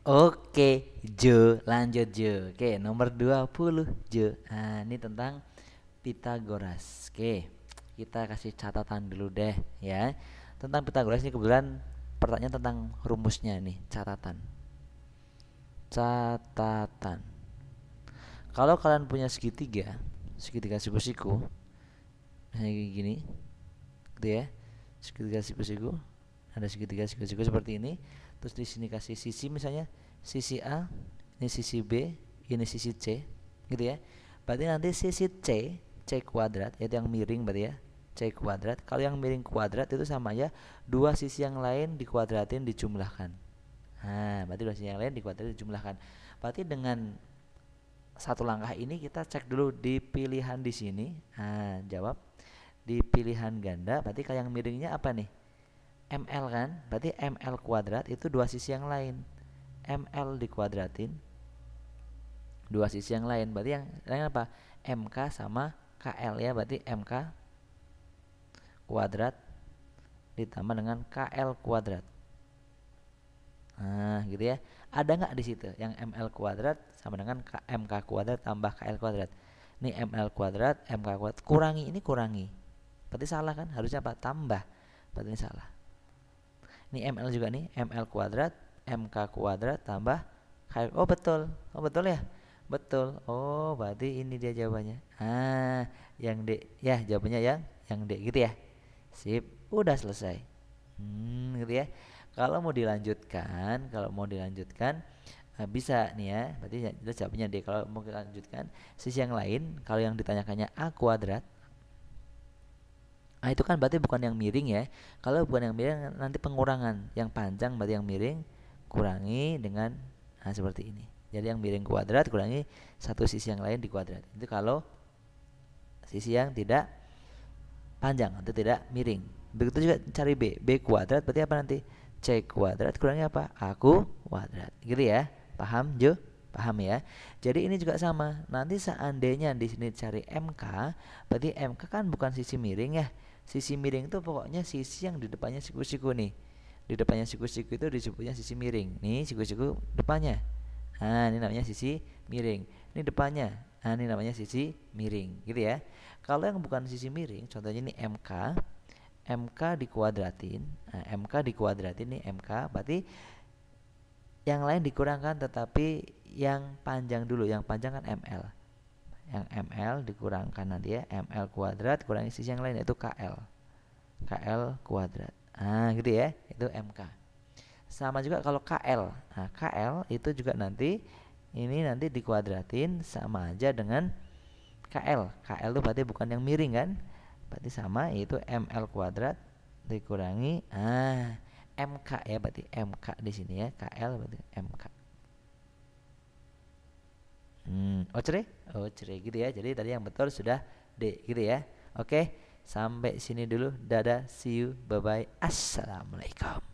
Oke, Jo. Lanjut, Jo. Oke, nomor 20, Jo. Nah, ini tentang Pitagoras. Oke, kita kasih catatan dulu deh ya. Tentang Pitagoras ini kebetulan pertanyaan tentang rumusnya nih, catatan. Catatan. Kalau kalian punya segitiga, segitiga siku-siku, kayak gini, gitu ya, segitiga siku-siku, ada segitiga segitiga seperti ini terus di sini kasih sisi misalnya sisi A ini sisi B ini sisi C gitu ya berarti nanti sisi C C kuadrat yaitu yang miring berarti ya C kuadrat kalau yang miring kuadrat itu sama ya dua sisi yang lain dikuadratin dijumlahkan nah berarti dua sisi yang lain dikuadratin dijumlahkan berarti dengan satu langkah ini kita cek dulu di pilihan di sini nah jawab di pilihan ganda berarti kalau yang miringnya apa nih ML kan berarti ML kuadrat itu dua sisi yang lain ML dikuadratin dua sisi yang lain berarti yang, lain apa MK sama KL ya berarti MK kuadrat ditambah dengan KL kuadrat nah gitu ya ada nggak di situ yang ML kuadrat sama dengan MK kuadrat tambah KL kuadrat ini ML kuadrat MK kuadrat kurangi ini kurangi berarti salah kan harusnya apa tambah berarti ini salah ini ML juga nih, ML kuadrat, MK kuadrat tambah K. Oh betul, oh betul ya? Betul. Oh, berarti ini dia jawabannya. Ah, yang D. Ya, jawabannya yang yang D gitu ya. Sip, udah selesai. Hmm, gitu ya. Kalau mau dilanjutkan, kalau mau dilanjutkan eh, bisa nih ya. Berarti ya, jawabannya D. Kalau mau dilanjutkan sisi yang lain, kalau yang ditanyakannya A kuadrat Nah, itu kan berarti bukan yang miring ya. Kalau bukan yang miring nanti pengurangan. Yang panjang berarti yang miring kurangi dengan nah seperti ini. Jadi yang miring kuadrat kurangi satu sisi yang lain di kuadrat. Itu kalau sisi yang tidak panjang atau tidak miring. Begitu juga cari B. B kuadrat berarti apa nanti? C kuadrat kurangi apa? A kuadrat. Gitu ya. Paham, Jo? Paham ya? Jadi ini juga sama. Nanti seandainya di sini cari MK, berarti MK kan bukan sisi miring ya. Sisi miring itu pokoknya sisi yang di depannya siku-siku nih. Di depannya siku-siku itu disebutnya sisi miring. Nih siku-siku depannya. Nah, ini namanya sisi miring. Ini depannya. Nah, ini namanya sisi miring, gitu ya. Kalau yang bukan sisi miring, contohnya ini MK. MK dikuadratin. Nah, MK dikuadratin nih MK berarti yang lain dikurangkan tetapi yang panjang dulu yang panjang kan ml yang ml dikurangkan nanti ya ml kuadrat kurangi sisi yang lain itu kl kl kuadrat ah gitu ya itu mk sama juga kalau kl nah kl itu juga nanti ini nanti dikuadratin sama aja dengan KL. KL itu berarti bukan yang miring kan? Berarti sama yaitu ML kuadrat dikurangi ah MK ya berarti MK di sini ya KL berarti MK hmm, oh, oh cerai gitu ya jadi tadi yang betul sudah D gitu ya oke sampai sini dulu dadah see you bye bye assalamualaikum